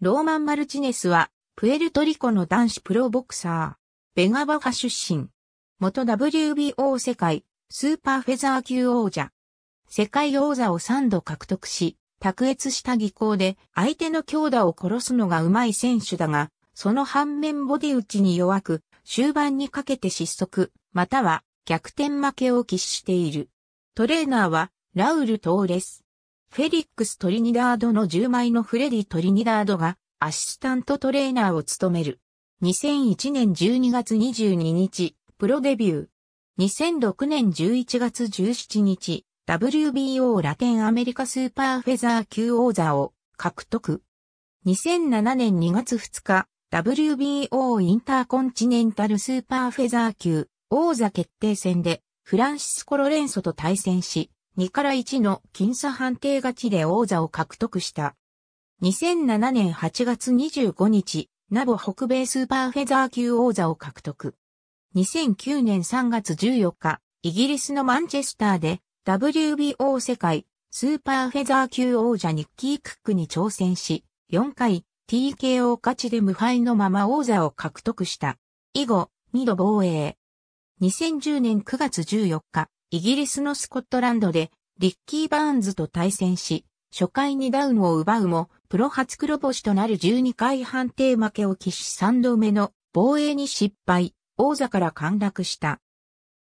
ローマン・マルチネスは、プエルトリコの男子プロボクサー、ベガバファ出身。元 WBO 世界、スーパーフェザー級王者。世界王座を3度獲得し、卓越した技巧で相手の強打を殺すのが上手い選手だが、その反面ボディ打ちに弱く、終盤にかけて失速、または逆転負けを喫している。トレーナーは、ラウル・トーレス。フェリックス・トリニダードの10枚のフレディ・トリニダードがアシスタントトレーナーを務める。2001年12月22日、プロデビュー。2006年11月17日、WBO ラテンアメリカスーパーフェザー級王座を獲得。2007年2月2日、WBO インターコンチネンタルスーパーフェザー級王座決定戦でフランシスコ・ロレンソと対戦し、2から1の僅差判定勝ちで王座を獲得した。2007年8月25日、ナボ北米スーパーフェザー級王座を獲得。2009年3月14日、イギリスのマンチェスターで WBO 世界スーパーフェザー級王者ニッキー・クックに挑戦し、4回 TKO 勝ちで無敗のまま王座を獲得した。以後、2度防衛。2010年9月14日、イギリスのスコットランドでリッキー・バーンズと対戦し、初回にダウンを奪うも、プロ初黒星となる12回判定負けを喫し3度目の防衛に失敗、王座から陥落した。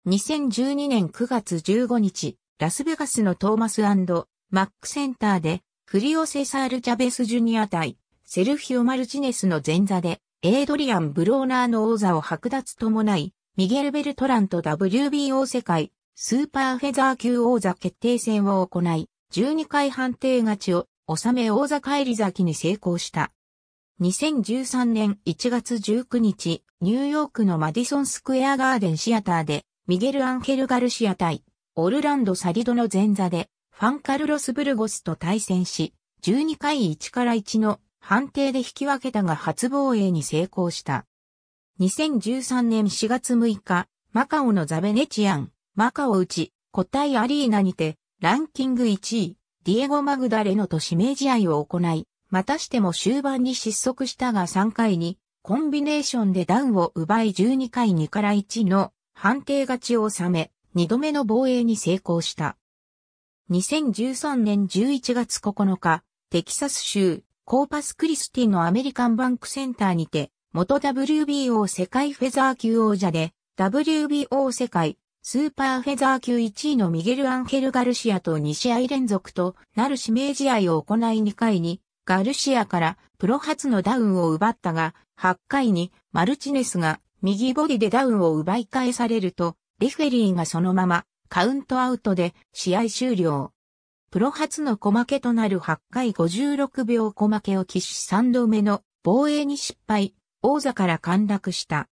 2012年9月15日、ラスベガスのトーマスマックセンターで、フリオ・セサール・チャベス・ジュニア対、セルフィオ・マルチネスの前座で、エイドリアン・ブローナーの王座を剥奪伴い、ミゲル・ベルトランと WBO 世界スーパーフェザー級王座決定戦を行い、12回判定勝ちを収め王座返り咲きに成功した。2013年1月19日、ニューヨークのマディソンスクエアガーデンシアターで、ミゲル・アンケル・ガルシア対、オルランド・サリドの前座で、ファンカルロス・ブルゴスと対戦し、12回1から1の判定で引き分けたが初防衛に成功した。2013年4月6日、マカオのザベネチアン、マカオ打ち、個体アリーナにて、ランキング1位、ディエゴ・マグダレノと指名試合を行い、またしても終盤に失速したが3回に、コンビネーションでダウンを奪い12回2から1の判定勝ちを収め、2度目の防衛に成功した。2013年11月9日、テキサス州コーパスクリスティのアメリカンバンクセンターにて、元 WBO 世界フェザー級王者で、WBO 世界スーパーフェザー級1位のミゲル・アンヘル・ガルシアと2試合連続となる指名試合を行い2回にガルシアからプロ初のダウンを奪ったが、8回にマルチネスが右ボディでダウンを奪い返されると、リフェリーがそのままカウントアウトで試合終了。プロ初の小負けとなる8回56秒小負けを喫し3度目の防衛に失敗、王座から陥落した。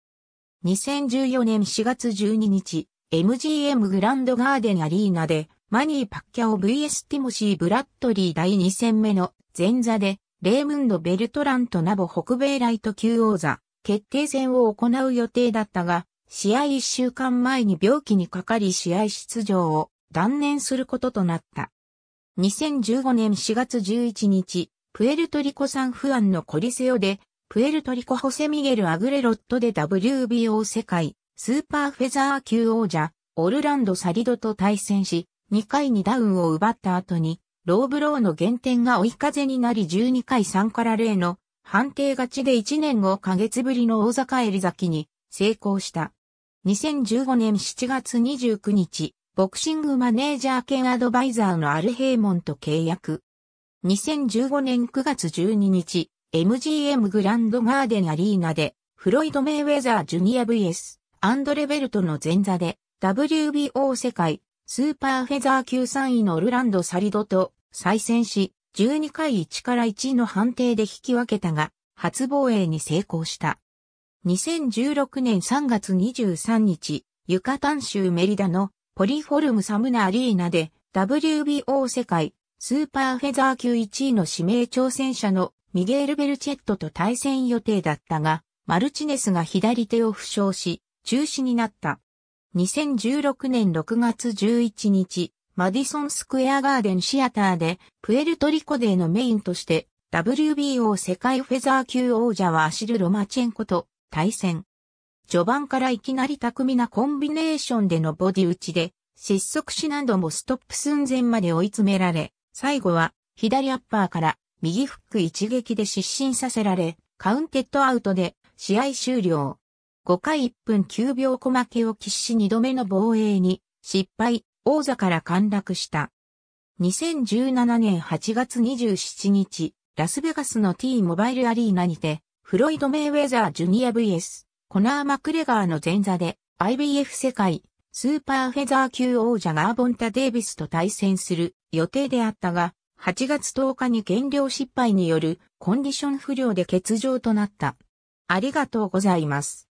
2014年4月12日、MGM グランドガーデンアリーナで、マニー・パッキャオ VS ティモシー・ブラッドリー第2戦目の前座で、レームンド・ベルトランとナボ北米ライト級王座、決定戦を行う予定だったが、試合1週間前に病気にかかり試合出場を断念することとなった。2015年4月11日、プエルトリコサンフアンのコリセオで、プエルトリコホセミゲル・アグレロットで WBO 世界スーパーフェザー級王者、オルランド・サリドと対戦し、2回にダウンを奪った後に、ローブローの減点が追い風になり12回3から0の判定勝ちで1年5ヶ月ぶりの大坂襟崎に成功した。2015年7月29日、ボクシングマネージャー兼アドバイザーのアルヘイモンと契約。2015年9月12日、MGM グランドガーデンアリーナで、フロイド・メイウェザー・ジュニア VS アンドレベルトの前座で、WBO 世界、スーパーフェザー級3位のオルランド・サリドと再戦し、12回1から1の判定で引き分けたが、初防衛に成功した。2016年3月23日、ユカタン州メリダのポリフォルムサムナアリーナで WBO 世界スーパーフェザー級1位の指名挑戦者のミゲール・ベルチェットと対戦予定だったが、マルチネスが左手を負傷し、中止になった。2016年6月11日、マディソンスクエアガーデンシアターで、プエルトリコデーのメインとして、WBO 世界フェザー級王者はアシル・ロマチェンコと対戦。序盤からいきなり巧みなコンビネーションでのボディ打ちで、失速し何度もストップ寸前まで追い詰められ、最後は左アッパーから右フック一撃で失神させられ、カウンテッドアウトで試合終了。5回1分9秒小負けを喫し2度目の防衛に失敗、王座から陥落した。2017年8月27日、ラスベガスの T モバイルアリーナにて、フロイド・メイウェザー・ジュニア VS、コナー・マクレガーの前座で、IBF 世界、スーパーフェザー級王者ガーボンタ・デイビスと対戦する予定であったが、8月10日に減量失敗によるコンディション不良で欠場となった。ありがとうございます。